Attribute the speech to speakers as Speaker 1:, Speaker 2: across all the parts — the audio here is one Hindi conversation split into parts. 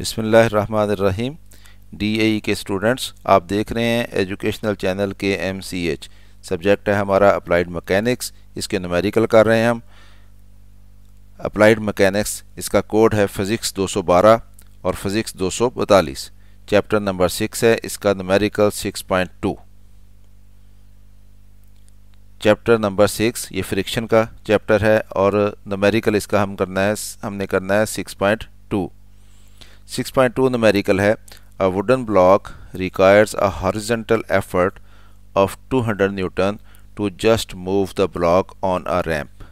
Speaker 1: बसमीम डी ए के स्टूडेंट्स आप देख रहे हैं एजुकेशनल चैनल के एम सी एच सब्जेक्ट है हमारा अप्लाइड मकैनिक्स इसके नमेरिकल कर रहे हैं हम अप्लाइड मकैनिक्स इसका कोड है फ़िज़िक्स 212 और फ़िज़िक्स 242 चैप्टर नंबर सिक्स है इसका नमेरिकल 6.2 चैप्टर नंबर सिक्स ये फ्रिक्शन का चैप्टर है और नमेरिकल इसका हम करना है हमने करना है 6.2 सिक्स पॉइंट टू नमेरिकल है a wooden block requires a horizontal effort of two hundred newton to just move the block on a ramp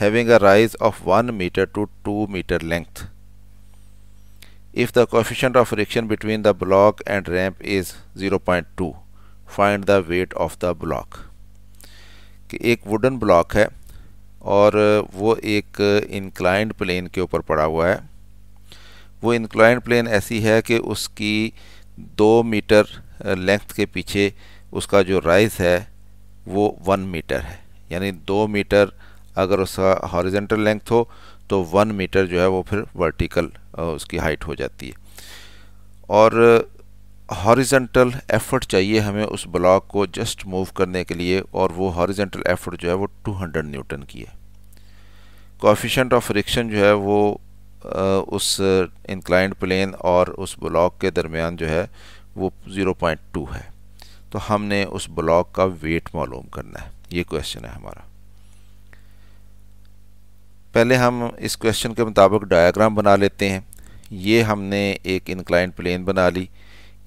Speaker 1: having a rise of one metre to two metre length if the coefficient of friction between the block and ramp is zero point two find the weight of the block कि एक वुडन ब्लॉक है और वो एक इंक्लाइंड प्लेन के ऊपर पड़ा हुआ है वो इंक्लाइंड प्लेन ऐसी है कि उसकी दो मीटर लेंथ के पीछे उसका जो राइज है वो वन मीटर है यानी दो मीटर अगर उसका हॉरिजेंटल लेंथ हो तो वन मीटर जो है वो फिर वर्टिकल उसकी हाइट हो जाती है और हॉरिजेंटल एफर्ट चाहिए हमें उस ब्लॉक को जस्ट मूव करने के लिए और वो हॉरिजेंटल एफर्ट जो है वो 200 न्यूटन की है कोफिशेंट ऑफ फ्रिक्शन जो है वो उस इंक्लाइंड प्लेन और उस ब्लॉक के दरमियान जो है वो 0.2 है तो हमने उस ब्लॉक का वेट मालूम करना है ये क्वेश्चन है हमारा पहले हम इस क्वेश्चन के मुताबिक डायग्राम बना लेते हैं ये हमने एक इंक्लाइंड प्लेन बना ली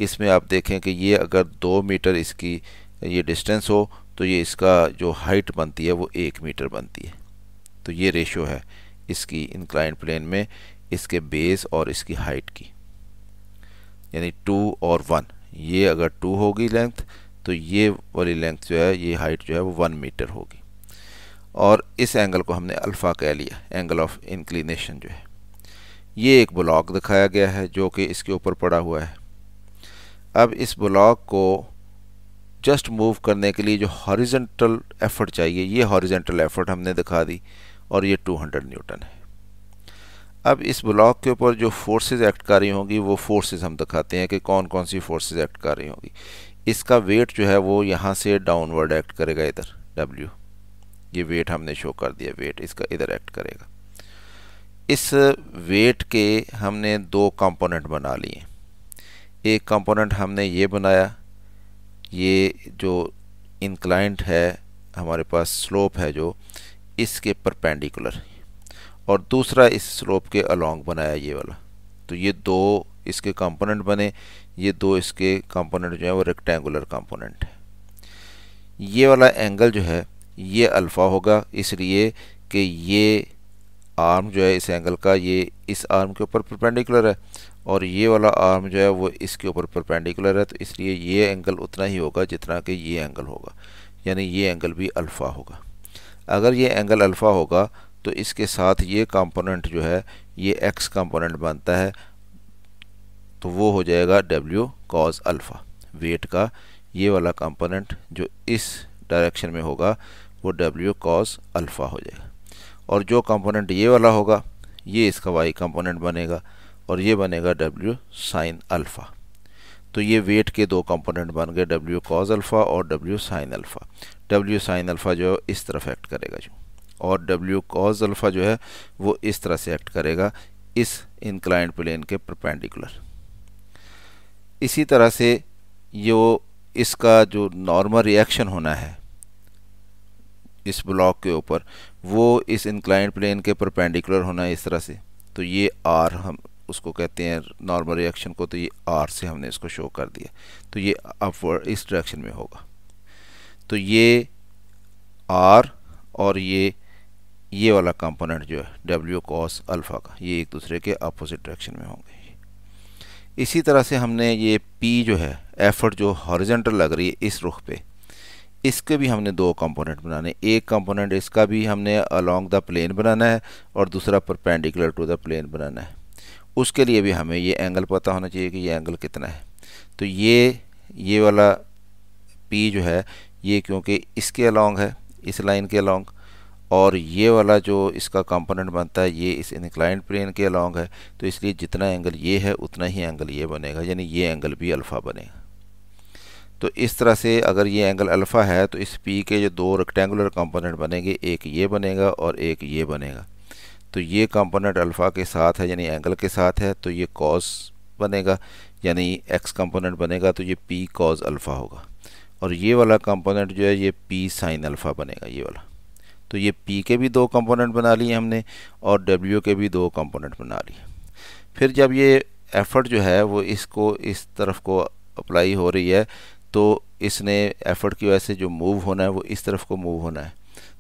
Speaker 1: इसमें आप देखें कि ये अगर दो मीटर इसकी ये डिस्टेंस हो तो ये इसका जो हाइट बनती है वो एक मीटर बनती है तो ये रेशो है इसकी इंक्लाइन प्लेन में इसके बेस और इसकी हाइट की यानी टू और वन ये अगर टू होगी लेंथ तो ये वाली लेंथ जो है ये हाइट जो है वो वन मीटर होगी और इस एंगल को हमने अल्फ़ा कह लिया एंगल ऑफ इंक्लिनेशन जो है ये एक ब्लॉक दिखाया गया है जो कि इसके ऊपर पड़ा हुआ है अब इस ब्लॉक को जस्ट मूव करने के लिए जो हॉरिजेंटल एफर्ट चाहिए ये हॉरिजेंटल एफर्ट हमने दिखा दी और ये 200 न्यूटन है अब इस ब्लॉक के ऊपर जो फोर्सेस एक्ट कर रही होंगी वो फोर्सेस हम दिखाते हैं कि कौन कौन सी फोर्सेस एक्ट कर रही होंगी इसका वेट जो है वो यहाँ से डाउनवर्ड एक्ट करेगा इधर डब्ल्यू ये वेट हमने शो कर दिया वेट इसका इधर एक्ट करेगा इस वेट के हमने दो कंपोनेंट बना लिए एक कंपोनेंट हमने ये बनाया ये जो इंक्लाइंट है हमारे पास स्लोप है जो इसके परपेंडिकुलर और दूसरा इस स्लोप के अलोंग बनाया ये वाला तो ये दो इसके कंपोनेंट बने ये दो इसके कंपोनेंट जो है वो रेक्टेंगुलर कंपोनेंट है ये वाला एंगल जो है ये अल्फ़ा होगा इसलिए कि ये आर्म जो है इस एंगल का ये इस आर्म के ऊपर परपेंडिकुलर है और ये वाला आर्म जो है वो इसके ऊपर परपेंडिकुलर है तो इसलिए ये एंगल उतना ही होगा जितना कि ये एंगल होगा यानी ये एंगल भी अल्फ़ा होगा अगर ये एंगल अल्फ़ा होगा तो इसके साथ ये कंपोनेंट जो है ये एक्स कंपोनेंट बनता है तो वो हो जाएगा डब्ल्यू कॉज अल्फ़ा वेट का ये वाला कंपोनेंट जो इस डायरेक्शन में होगा वो डब्ल्यू कॉज अल्फ़ा हो जाएगा और जो कंपोनेंट ये वाला होगा ये इसका वाई कंपोनेंट बनेगा और ये बनेगा डब्ल्यू साइन अल्फ़ा तो ये वेट के दो कंपोनेंट बन गए डब्ल्यू कॉज अल्फ़ा और W sine alpha W sine alpha जो है इस तरफ एक्ट करेगा जो और डब्ल्यू कॉज अल्फ़ा जो है वो इस तरह से एक्ट करेगा इस इंक्लाइंट प्लेन के परपेंडिकुलर इसी तरह से यो इसका जो नॉर्मल रिएक्शन होना है इस ब्लॉक के ऊपर वो इस इंक्लाइंट प्लेन के परपेंडिकुलर होना है इस तरह से तो ये आर हम उसको कहते हैं नॉर्मल रिएक्शन को तो ये आर से हमने इसको शो कर दिया तो ये अपवर्ड इस डायरेक्शन में होगा तो ये आर और ये ये वाला कंपोनेंट जो है डब्ल्यू कॉस अल्फ़ा का ये एक दूसरे के अपोजिट डायरेक्शन में होंगे इसी तरह से हमने ये पी जो है एफर्ट जो हॉरिजेंटल लग रही है इस रुख पे इसके भी हमने दो कंपोनेंट बनाने एक कंपोनेंट इसका भी हमने अलोंग द प्लेन बनाना है और दूसरा परपेंडिकुलर टू द प्लेन बनाना है उसके लिए भी हमें ये एंगल पता होना चाहिए कि ये एंगल कितना है तो ये ये वाला पी जो है ये क्योंकि इसके अलॉन्ग है इस लाइन के अलॉन्ग और ये वाला जो इसका कंपोनेंट बनता है ये इस इनक्लाइंट प्लेन के अलॉन्ग है तो इसलिए जितना एंगल ये है उतना ही एंगल ये बनेगा यानी ये एंगल भी अल्फ़ा बनेगा तो इस तरह से अगर ये एंगल अल्फ़ा है तो इस पी के जो दो रेक्टेंगुलर कंपोनेंट बनेंगे एक ये बनेगा और एक ये बनेगा तो ये कंपोनेंट अल्फ़ा के साथ है यानी एंगल के साथ है तो ये कॉस बनेगा यानी एक्स कंपोनेंट बनेगा तो ये पी कॉस अल्फ़ा होगा और ये वाला कंपोनेंट जो है ये पी साइन अल्फ़ा बनेगा ये वाला तो ये पी के भी दो कंपोनेंट बना लिए हमने और डब्ल्यू के भी दो कंपोनेंट बना लिए फिर जब ये एफ़र्ट जो है वो इसको इस तरफ को अप्लाई हो रही है तो इसने एफ़र्ट की वजह से जो मूव होना है वो इस तरफ को मूव होना है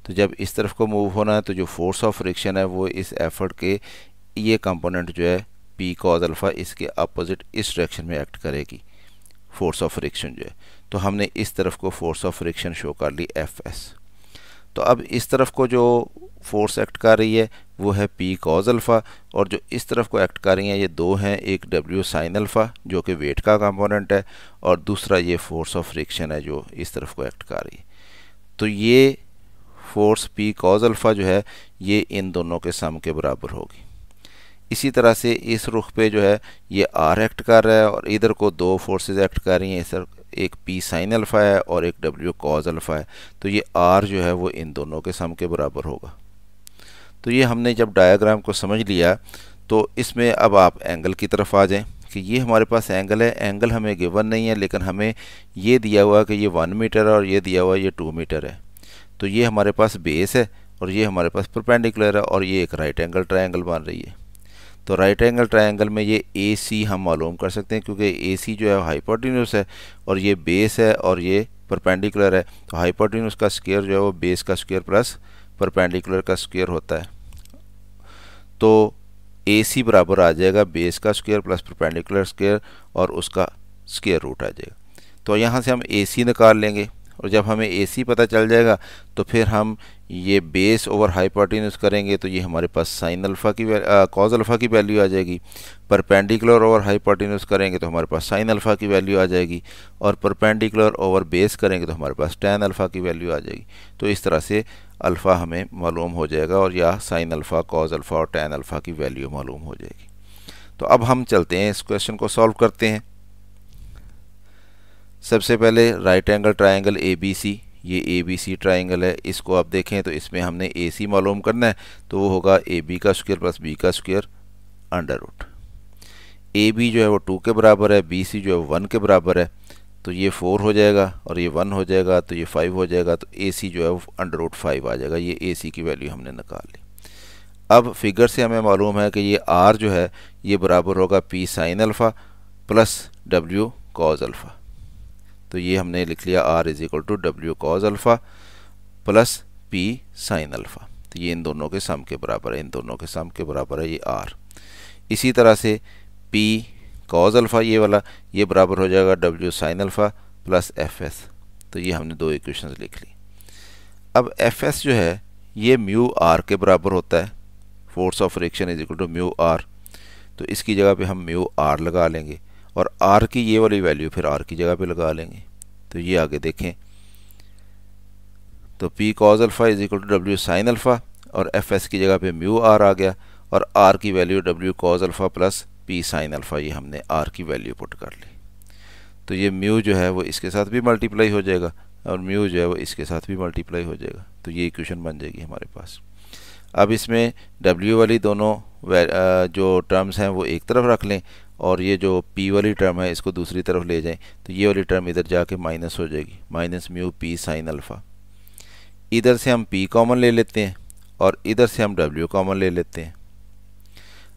Speaker 1: तो जब इस तरफ को मूव होना है तो जो फोर्स ऑफ फ्रिक्शन है वो इस एफर्ट के ये कंपोनेंट जो है पी कॉज अल्फ़ा इसके अपोजिट इस डायरेक्शन में एक्ट करेगी फोर्स ऑफ फ्रिक्शन जो है तो हमने इस तरफ को फोर्स ऑफ फ्रिक्शन शो कर ली एफ एस तो अब इस तरफ को जो फोर्स एक्ट कर रही है वो है पी कॉज अल्फ़ा और जो इस तरफ को एक्ट कर रही हैं ये दो हैं एक डब्ल्यू साइन अल्फ़ा जो कि वेट का कंपोनेंट है और दूसरा ये फोर्स ऑफ फ्रिक्शन है जो इस तरफ को एक्ट कर रही है तो ये फोर्स पी कॉज अल्फ़ा जो है ये इन दोनों के सम के बराबर होगी इसी तरह से इस रुख पे जो है ये आर एक्ट कर रहा है और इधर को दो फोर्सेस एक्ट कर रही हैं इधर एक पी साइन अल्फ़ा है और एक डब्ल्यू कॉज अल्फ़ा है तो ये आर जो है वो इन दोनों के सम के बराबर होगा तो ये हमने जब डायाग्राम को समझ लिया तो इसमें अब आप एंगल की तरफ आ जाएँ कि ये हमारे पास एंगल है एंगल हमें गिवन नहीं है लेकिन हमें ये दिया हुआ कि ये वन मीटर है और ये दिया हुआ ये टू मीटर है तो ये हमारे पास बेस है और ये हमारे पास परपेंडिकुलर है और ये एक राइट एंगल ट्राइंगल बन रही है तो राइट एंगल ट्राइंगल में ये ए सी हम मालूम कर सकते हैं क्योंकि ए सी जो है हाइपोटिन्यूस है और ये बेस है और ये परपेंडिकुलर है तो हाइपोटिन्यूस का स्केयर जो है वो बेस का स्केयर प्लस परपेंडिकुलर का स्केयर होता है तो ए सी बराबर आ जाएगा बेस का स्केयर प्लस परपेंडिकुलर स्केयर और उसका स्केयर रूट आ जाएगा तो यहाँ से हम ए सी निकाल लेंगे और जब हमें ए सी पता चल जाएगा तो फिर हम ये बेस ओवर हाइपोटिन्यूस करेंगे तो ये हमारे पास साइन अल्फ़ा की कॉज अल्फ़ा की वैल्यू आ जाएगी परपेंडिकुलर ओवर हाइपोटिन्यूस करेंगे तो हमारे पास साइन अल्फ़ा की वैल्यू आ जाएगी और परपेंडिकुलर ओवर बेस करेंगे तो हमारे पास टैन अल्फ़ा की वैल्यू आ जाएगी तो इस तरह से अल्फ़ा हमें मालूम हो जाएगा और या साइन अल्फ़ा कॉज अल्फ़ा और टैन अल्फ़ा की वैल्यू मालूम हो जाएगी तो अब हम चलते हैं इस क्वेश्चन को सॉल्व करते हैं सबसे पहले right angle triangle A B C ये ए बी सी ट्राइंगल है इसको आप देखें तो इसमें हमने ए सी मालूम करना है तो वो होगा ए बी का स्क्वेयर प्लस बी का square under root A B जो है वो टू के बराबर है बी सी जो है वन के बराबर है तो ये फोर हो जाएगा और ये वन हो जाएगा तो ये फाइव हो जाएगा तो ए सी जो है वो अंडर रूट फाइव आ जाएगा ये ए सी की वैल्यू हमने निकाल ली अब फिगर से हमें मालूम है कि ये आर जो है ये बराबर होगा P sine alpha plus W cos alpha तो ये हमने लिख लिया R is equal to W cos alpha plus P sine alpha तो ये इन दोनों के सम के बराबर है इन दोनों के सम के बराबर है ये आर इसी तरह से पी कॉज अल्फ़ा ये वाला ये बराबर हो जाएगा W sine alpha plus F S तो ये हमने दो इक्वेशन लिख ली अब एफ एस जो है ये म्यू आर के बराबर होता है force of reaction is equal to mu R तो इसकी जगह पे हम म्यू आर लगा लेंगे और आर की ये वाली वैल्यू फिर आर की जगह पे लगा लेंगे तो ये आगे देखें तो P cos alpha is equal to W sine alpha और एफ एस की जगह पे म्यू आर आ गया और आर की value W cos alpha plus P sine alpha ये हमने आर की वैल्यू पुट कर ली तो ये म्यू जो है वो इसके साथ भी मल्टीप्लाई हो जाएगा और म्यू जो है वो इसके साथ भी मल्टीप्लाई हो जाएगा तो ये इक्वेशन बन जाएगी हमारे पास अब इसमें डब्ल्यू वाली दोनों जो टर्म्स हैं वो एक तरफ रख लें और ये जो p वाली टर्म है इसको दूसरी तरफ ले जाएं तो ये वाली टर्म इधर जाके माइनस हो जाएगी minus mu P sine alpha इधर से हम p कॉमन ले लेते हैं और इधर से हम w कॉमन ले लेते हैं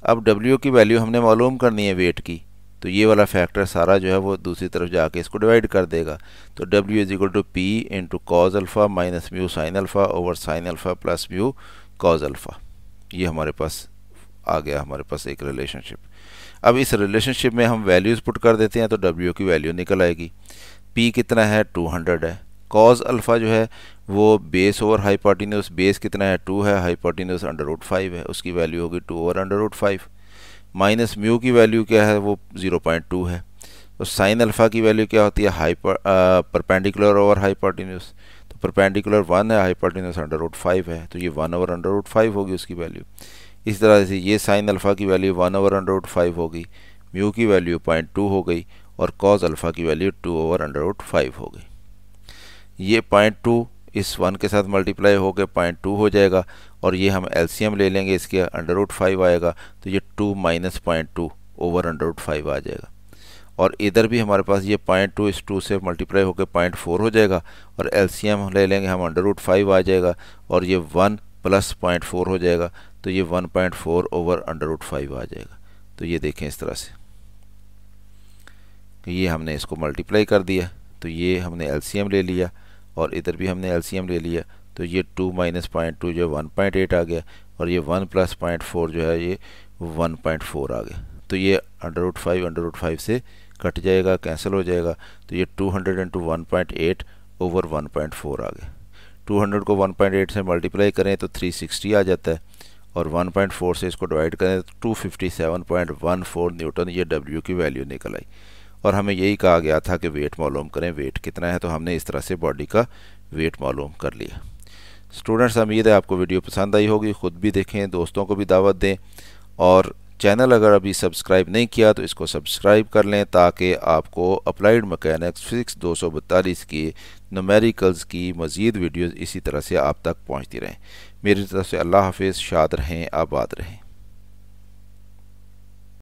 Speaker 1: अब w की वैल्यू हमने मालूम करनी है वेट की तो ये वाला फैक्टर सारा जो है वो दूसरी तरफ जाके इसको डिवाइड कर देगा तो W is equal to P into cos alpha minus mu sine alpha over sine alpha plus mu cos alpha ये हमारे पास आ गया हमारे पास एक रिलेशनशिप अब इस रिलेशनशिप में हम वैल्यूज़ पुट कर देते हैं तो डब्ल्यू की वैल्यू निकल आएगी पी कितना है 200 है कॉज अल्फ़ा जो है वो बेस ओवर हाईपार्टिनस बेस कितना है टू है हाईपार्टिनस अंडर रूट फाइव है उसकी वैल्यू होगी two over under root five minus mu की वैल्यू क्या है वो ज़ीरो पॉइंट टू है तो साइन अल्फ़ा की वैल्यू क्या होती है हाई परपेंडिकुलर ओवर हाईपार्टिनस तो परपेंडिकुलर वन है हाईपार्टिनस अंडर रूट फाइव है तो ये one over under root five होगी उसकी वैल्यू इस तरह से ये साइन अल्फ़ा की value one over under root five होगी म्यू की वैल्यू पॉइंट टू हो गई और कॉज अल्फ़ा की value two over under root five हो गई ये पॉइंट टू इस वन के साथ मल्टीप्लाई होकर पॉइंट टू हो जाएगा और ये हम एलसीएम ले लेंगे इसके अंडर रूट फाइव आएगा तो ये two minus point two over under root five आ जाएगा और इधर भी हमारे पास ये पॉइंट टू इस टू से मल्टीप्लाई होकर पॉइंट फोर हो जाएगा और एलसीएम ले लेंगे हम अंडर रूट फाइव आ जाएगा और ये वन प्लस पॉइंट फोर हो जाएगा तो ये 1.4 ओवर अंडर रूट फाइव आ जाएगा तो ये देखें इस तरह से ये हमने इसको मल्टीप्लाई कर दिया तो ये हमने एलसीएम ले लिया और इधर भी हमने एलसीएम ले लिया तो ये टू माइनस पॉइंट टू जो है वन पॉइंट एट आ गया और ये वन प्लस पॉइंट फोर जो है ये वन पॉइंट फोर आ गया तो ये under root five under root five से कट जाएगा कैंसिल हो जाएगा तो ये two hundred into one point eight over one point four आ गया टू हंड्रेड को वन पॉइंट एट से मल्टीप्लाई करें तो थ्री सिक्सटी आ जाता है और 1.4 से इसको डिवाइड करें तो 257.14 न्यूटन ये डब्ल्यू की वैल्यू निकल आई और हमें यही कहा गया था कि वेट मालूम करें वेट कितना है तो हमने इस तरह से बॉडी का वेट मालूम कर लिया स्टूडेंट्स उम्मीद है आपको वीडियो पसंद आई होगी ख़ुद भी देखें दोस्तों को भी दावत दें और चैनल अगर अभी सब्सक्राइब नहीं किया तो इसको सब्सक्राइब कर लें ताकि आपको अप्लाइड मकैनिक्स फिजिक्स दो सौ बतालीस की नमेरिकल्स की मज़ीद वीडियोज़ इसी तरह से आप तक पहुँचती रहें मेरी तरफ से अल्लाह हाफिज़ शाद रहें आबाद रहें